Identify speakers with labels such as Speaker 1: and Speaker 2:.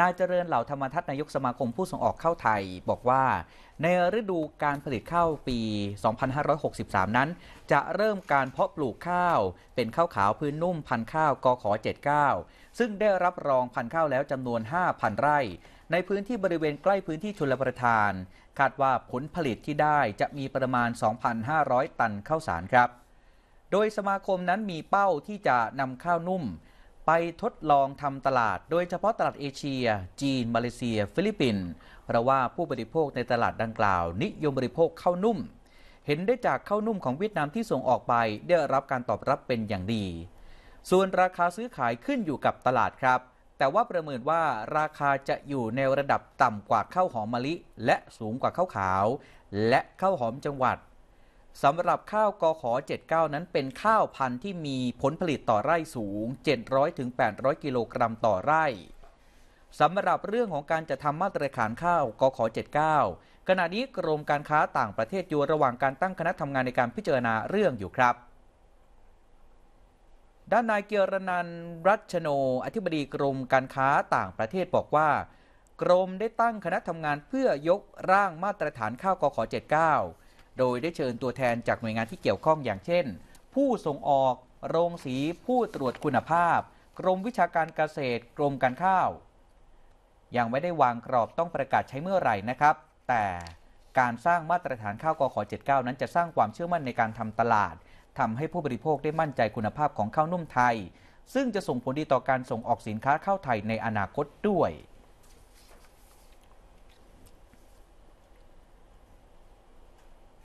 Speaker 1: นายเจริญเหล่าธรรมทัศนายกสมาคมผู้ส่งออกข้าวไทยบอกว่า ในฤดูการผลิตข้าวปี 2563 นั้น จะเริ่มการเพาะปลูกข้าว เป็นข้าวขาวพื้นนุ่ม พันข้าว กขอ 79 ซึ่งได้รับรองพันข้าวแล้วจำนวน 5,000 ไร่ ในพื้นที่บริเวณใกล้พื้นที่ชลประทานคาดว่าผลผลิตที่ได้จะมีประมาณ 2,500 ตันข้าวสารครับ โดยสมาคมนั้นมีเป้าที่จะนำข้าวนุ่มไปทดลองทำตลาดโดยเฉพาะตลาดเอเชีย จีน มาเลเซีย ฟิลิปปินส์เพราะว่าผู้บริโภคในตลาดดังกล่าว นิยมบริโภคข้าวนุ่ม เห็นได้จากข้าวนุ่มของเวียดนามที่ส่งออกไปได้รับการตอบรับเป็นอย่างดี ส่วนราคาซื้อขายขึ้นอยู่กับตลาดครับ แต่ว่าประเมินว่าราคาจะอยู่ในระดับต่ำกว่าข้าวหอมมะลิ และสูงกว่าข้าวขาว และข้าวหอมจังหวัดสำหรับข้าวกขอ79นั้นเป็นข้าวพันธุ์ที่มีผลผลิตต่อไร่สูง700-800กิโลกรัมต่อไร่สำหรับเรื่องของการจะทำมาตรฐานข้าวกขอ79ขณะนี้กรมการค้าต่างประเทศอยู่ระหว่างการตั้งคณะทำงานในการพิจารณาเรื่องอยู่ครับ ด้านนายเกียรนันรัชโนอธิบดีกรมการค้าต่างประเทศบอกว่า กรมได้ตั้งคณะทำงานเพื่อยกร่างมาตรฐานข้าวกขอ79โดยได้เชิญตัวแทนจากหน่วยงานที่เกี่ยวข้องอย่างเช่น ผู้ส่งออกโรงสีผู้ตรวจคุณภาพ กรมวิชาการเกษตร กรมการข้าวยังไม่ได้วางกรอบต้องประกาศใช้เมื่อไหร่นะครับ แต่การสร้างมาตรฐานข้าวกข79 นั้นจะสร้างความเชื่อมั่นในการทำตลาดทำให้ผู้บริโภคได้มั่นใจคุณภาพของข้าวนุ่มไทย ซึ่งจะส่งผลดีต่อการส่งออกสินค้าข้าวไทยในอนาคตด้วย